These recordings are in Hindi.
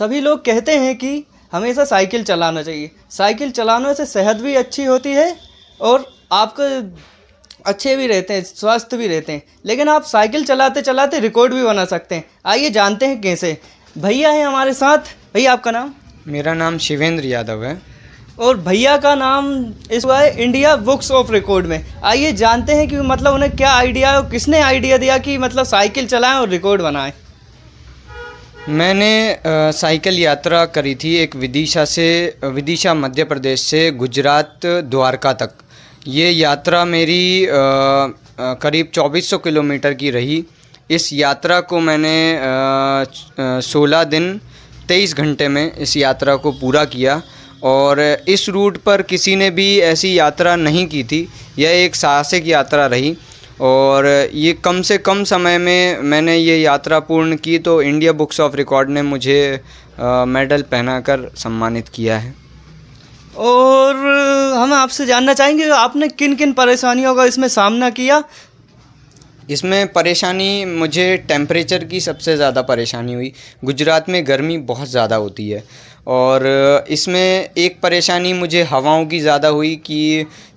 सभी लोग कहते हैं कि हमेशा साइकिल चलाना चाहिए साइकिल चलाने से सेहत भी अच्छी होती है और आपको अच्छे भी रहते हैं स्वस्थ भी रहते हैं लेकिन आप साइकिल चलाते चलाते रिकॉर्ड भी बना सकते हैं आइए जानते हैं कैसे भैया है हमारे साथ भैया आपका नाम मेरा नाम शिवेंद्र यादव है और भैया का नाम इस हुआ है इंडिया बुक्स ऑफ रिकॉर्ड में आइए जानते हैं कि मतलब उन्हें क्या आइडिया किसने आइडिया दिया कि मतलब साइकिल चलाएं और रिकॉर्ड बनाएं मैंने साइकिल यात्रा करी थी एक विदिशा से विदिशा मध्य प्रदेश से गुजरात द्वारका तक ये यात्रा मेरी करीब 2400 किलोमीटर की रही इस यात्रा को मैंने 16 दिन 23 घंटे में इस यात्रा को पूरा किया और इस रूट पर किसी ने भी ऐसी यात्रा नहीं की थी यह एक साहसिक यात्रा रही और ये कम से कम समय में मैंने ये यात्रा पूर्ण की तो इंडिया बुक्स ऑफ रिकॉर्ड ने मुझे मेडल पहनाकर सम्मानित किया है और हम आपसे जानना चाहेंगे आपने किन किन परेशानियों का इसमें सामना किया इसमें परेशानी मुझे टेम्परेचर की सबसे ज़्यादा परेशानी हुई गुजरात में गर्मी बहुत ज़्यादा होती है और इसमें एक परेशानी मुझे हवाओं की ज़्यादा हुई कि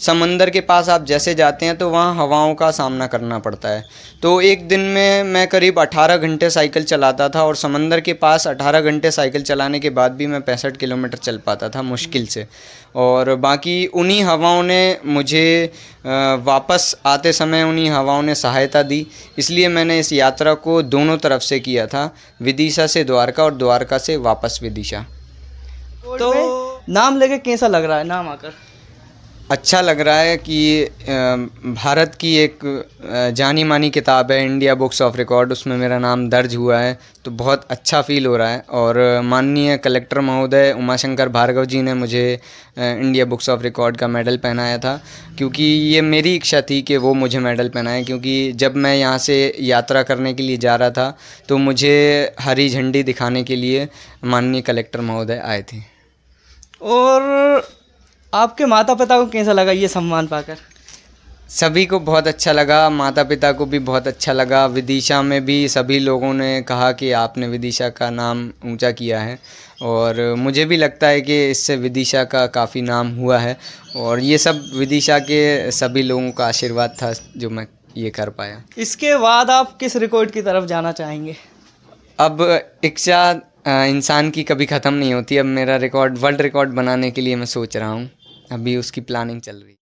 समंदर के पास आप जैसे जाते हैं तो वहाँ हवाओं का सामना करना पड़ता है तो एक दिन में मैं करीब 18 घंटे साइकिल चलाता था और समंदर के पास 18 घंटे साइकिल चलाने के बाद भी मैं पैंसठ किलोमीटर चल पाता था मुश्किल से और बाकी उन्हीं हवाओं ने मुझे वापस आते समय उन्हीं हवाओं ने सहायता दी इसलिए मैंने इस यात्रा को दोनों तरफ से किया था विदिशा से द्वारका और द्वारका से वापस विदिशा तो नाम लेके कैसा लग रहा है नाम आकर अच्छा लग रहा है कि भारत की एक जानी मानी किताब है इंडिया बुक्स ऑफ रिकॉर्ड उसमें मेरा नाम दर्ज हुआ है तो बहुत अच्छा फील हो रहा है और माननीय कलेक्टर महोदय उमाशंकर भार्गव जी ने मुझे इंडिया बुक्स ऑफ रिकॉर्ड का मेडल पहनाया था क्योंकि ये मेरी इच्छा थी कि वो मुझे मेडल पहनाएं क्योंकि जब मैं यहाँ से यात्रा करने के लिए जा रहा था तो मुझे हरी झंडी दिखाने के लिए माननीय कलेक्टर महोदय आए थे और आपके माता पिता को कैसा लगा ये सम्मान पाकर सभी को बहुत अच्छा लगा माता पिता को भी बहुत अच्छा लगा विदिशा में भी सभी लोगों ने कहा कि आपने विदिशा का नाम ऊंचा किया है और मुझे भी लगता है कि इससे विदिशा का काफ़ी नाम हुआ है और ये सब विदिशा के सभी लोगों का आशीर्वाद था जो मैं ये कर पाया इसके बाद आप किस रिकॉर्ड की तरफ जाना चाहेंगे अब इच्छा इंसान की कभी ख़त्म नहीं होती अब मेरा रिकॉर्ड वर्ल्ड रिकॉर्ड बनाने के लिए मैं सोच रहा हूँ अभी उसकी प्लानिंग चल रही